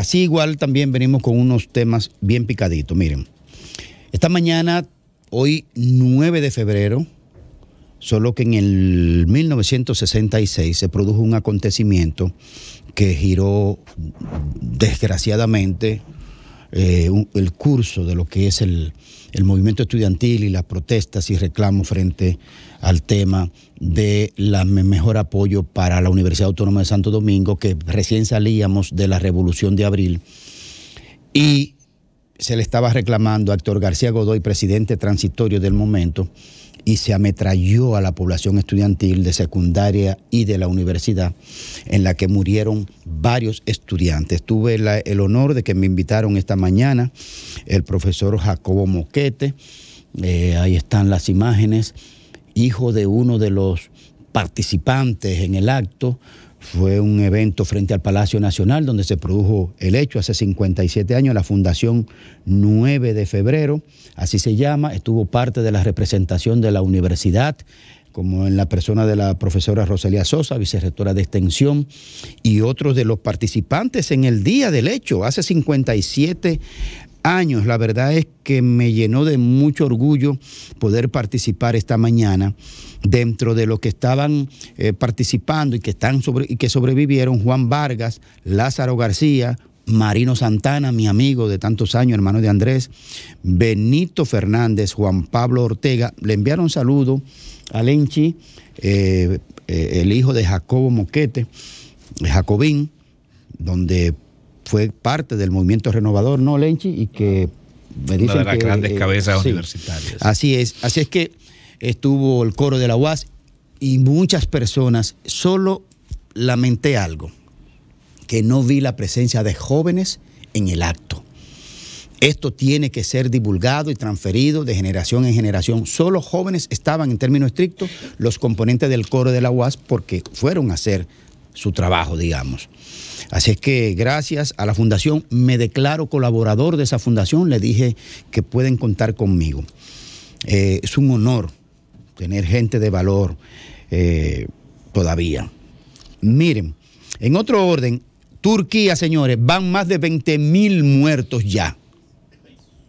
así igual también venimos con unos temas bien picaditos. Miren, esta mañana, hoy 9 de febrero, solo que en el 1966 se produjo un acontecimiento que giró desgraciadamente eh, el curso de lo que es el, el, movimiento estudiantil y las protestas y reclamos frente al tema de la mejor apoyo para la Universidad Autónoma de Santo Domingo, que recién salíamos de la Revolución de Abril, y se le estaba reclamando a Héctor García Godoy, presidente transitorio del momento, y se ametralló a la población estudiantil de secundaria y de la universidad, en la que murieron varios estudiantes. Tuve el honor de que me invitaron esta mañana el profesor Jacobo Moquete, eh, ahí están las imágenes, hijo de uno de los participantes en el acto, fue un evento frente al Palacio Nacional donde se produjo el hecho hace 57 años, la Fundación 9 de Febrero, así se llama, estuvo parte de la representación de la universidad, como en la persona de la profesora Rosalía Sosa, vicerrectora de Extensión, y otros de los participantes en el día del hecho, hace 57 años. La verdad es que me llenó de mucho orgullo poder participar esta mañana dentro de los que estaban eh, participando y que, están sobre, y que sobrevivieron Juan Vargas, Lázaro García, Marino Santana, mi amigo de tantos años, hermano de Andrés, Benito Fernández, Juan Pablo Ortega. Le enviaron saludo a Lenchi, eh, eh, el hijo de Jacobo Moquete, Jacobín, donde fue parte del movimiento renovador, ¿no, Lenchi? Y que Una de las grandes eh, cabezas universitarias. Así es, así es que estuvo el coro de la UAS y muchas personas, solo lamenté algo, que no vi la presencia de jóvenes en el acto. Esto tiene que ser divulgado y transferido de generación en generación. Solo jóvenes estaban, en términos estrictos, los componentes del coro de la UAS porque fueron a hacer su trabajo, digamos. Así es que gracias a la fundación, me declaro colaborador de esa fundación, le dije que pueden contar conmigo. Eh, es un honor tener gente de valor eh, todavía. Miren, en otro orden, Turquía, señores, van más de 20 mil muertos ya.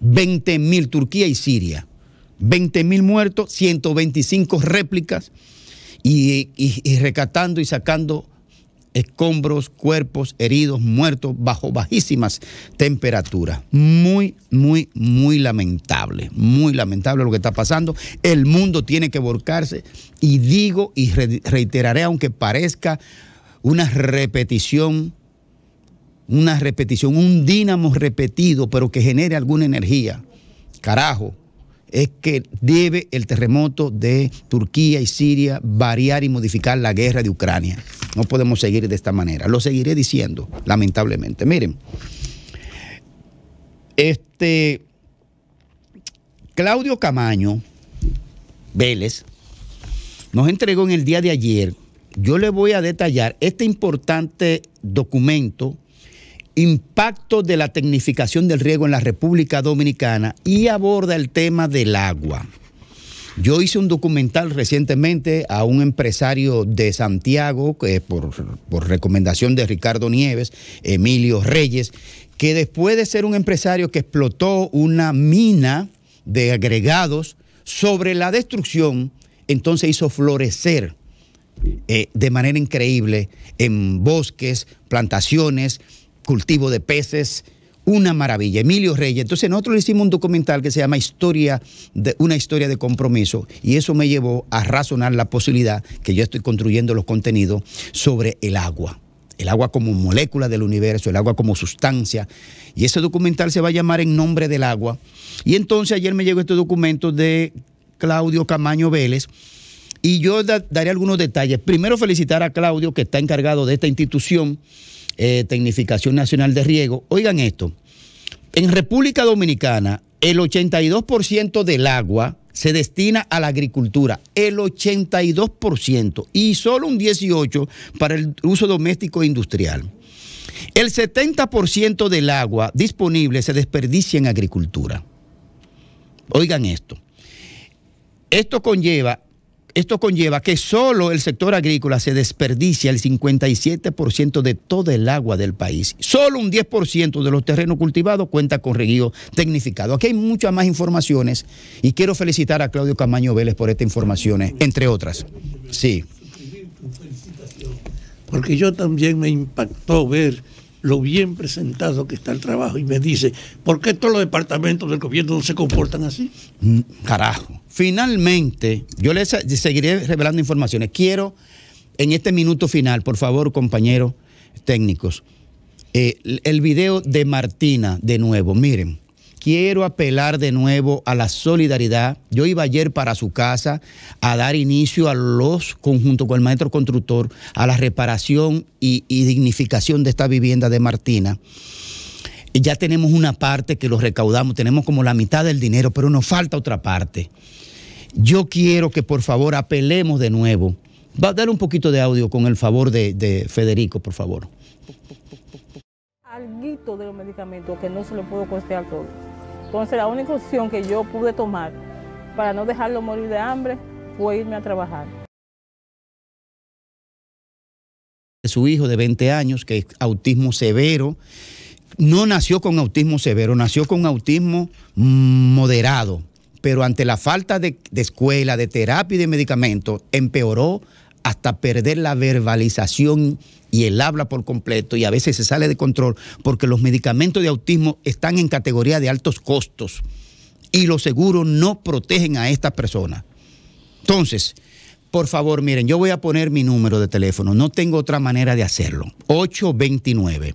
20 mil, Turquía y Siria. 20 mil muertos, 125 réplicas y, recatando y sacando escombros, cuerpos, heridos, muertos, bajo bajísimas temperaturas. Muy, muy, muy lamentable, muy lamentable lo que está pasando. El mundo tiene que volcarse y digo y reiteraré, aunque parezca una repetición, una repetición, un dínamo repetido, pero que genere alguna energía. Carajo, es que debe el terremoto de Turquía y Siria variar y modificar la guerra de Ucrania. No podemos seguir de esta manera. Lo seguiré diciendo, lamentablemente. Miren, este Claudio Camaño Vélez nos entregó en el día de ayer, yo le voy a detallar este importante documento impacto de la tecnificación del riego en la República Dominicana y aborda el tema del agua. Yo hice un documental recientemente a un empresario de Santiago, que eh, por, recomendación de Ricardo Nieves, Emilio Reyes, que después de ser un empresario que explotó una mina de agregados sobre la destrucción, entonces hizo florecer eh, de manera increíble en bosques, plantaciones, cultivo de peces, una maravilla, Emilio Reyes. Entonces nosotros le hicimos un documental que se llama Historia de una historia de compromiso y eso me llevó a razonar la posibilidad que yo estoy construyendo los contenidos sobre el agua. El agua como molécula del universo, el agua como sustancia. Y ese documental se va a llamar En nombre del agua. Y entonces ayer me llegó este documento de Claudio Camaño Vélez, y yo daré algunos detalles. Primero felicitar a Claudio, que está encargado de esta institución eh, tecnificación Nacional de Riego. Oigan esto, en República Dominicana el 82% del agua se destina a la agricultura, el 82%, y solo un 18% para el uso doméstico e industrial. El 70% del agua disponible se desperdicia en agricultura. Oigan esto. Esto conlleva esto conlleva que solo el sector agrícola se desperdicia el 57% de todo el agua del país. Solo un 10% de los terrenos cultivados cuenta con riego tecnificado. Aquí hay muchas más informaciones y quiero felicitar a Claudio Camaño Vélez por estas informaciones, entre otras. Sí. Porque yo también me impactó ver lo bien presentado que está el trabajo y me dice, ¿por qué todos los departamentos del gobierno no se comportan así? Mm, carajo. Finalmente, yo les seguiré revelando informaciones. Quiero, en este minuto final, por favor, compañeros técnicos, eh, el video de Martina de nuevo. Miren, quiero apelar de nuevo a la solidaridad. Yo iba ayer para su casa a dar inicio a los, conjunto con el maestro constructor, a la reparación y dignificación de esta vivienda de Martina ya tenemos una parte que lo recaudamos, tenemos como la mitad del dinero, pero nos falta otra parte. Yo quiero que por favor apelemos de nuevo. Va a dar un poquito de audio con el favor de, Federico, por favor. Alguito de los medicamentos que no se lo puedo costear todo. Entonces la única opción que yo pude tomar para no dejarlo morir de hambre fue irme a trabajar. Su hijo de 20 años, que es autismo severo, no nació con autismo severo, nació con autismo moderado, pero ante la falta de, escuela, de terapia y de medicamentos, empeoró hasta perder la verbalización y el habla por completo y a veces se sale de control porque los medicamentos de autismo están en categoría de altos costos y los seguros no protegen a estas personas. Entonces, por favor, miren, yo voy a poner mi número de teléfono, no tengo otra manera de hacerlo. 829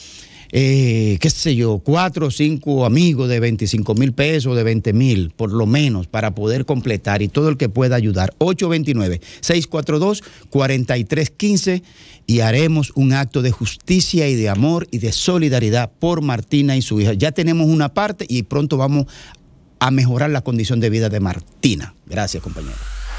Eh, qué sé yo, cuatro o cinco amigos de 25 mil pesos, de 20 mil, por lo menos, para poder completar y todo el que pueda ayudar. 829-642-4315 y haremos un acto de justicia y de amor y de solidaridad por Martina y su hija. Ya tenemos una parte y pronto vamos a mejorar la condición de vida de Martina. Gracias, compañero.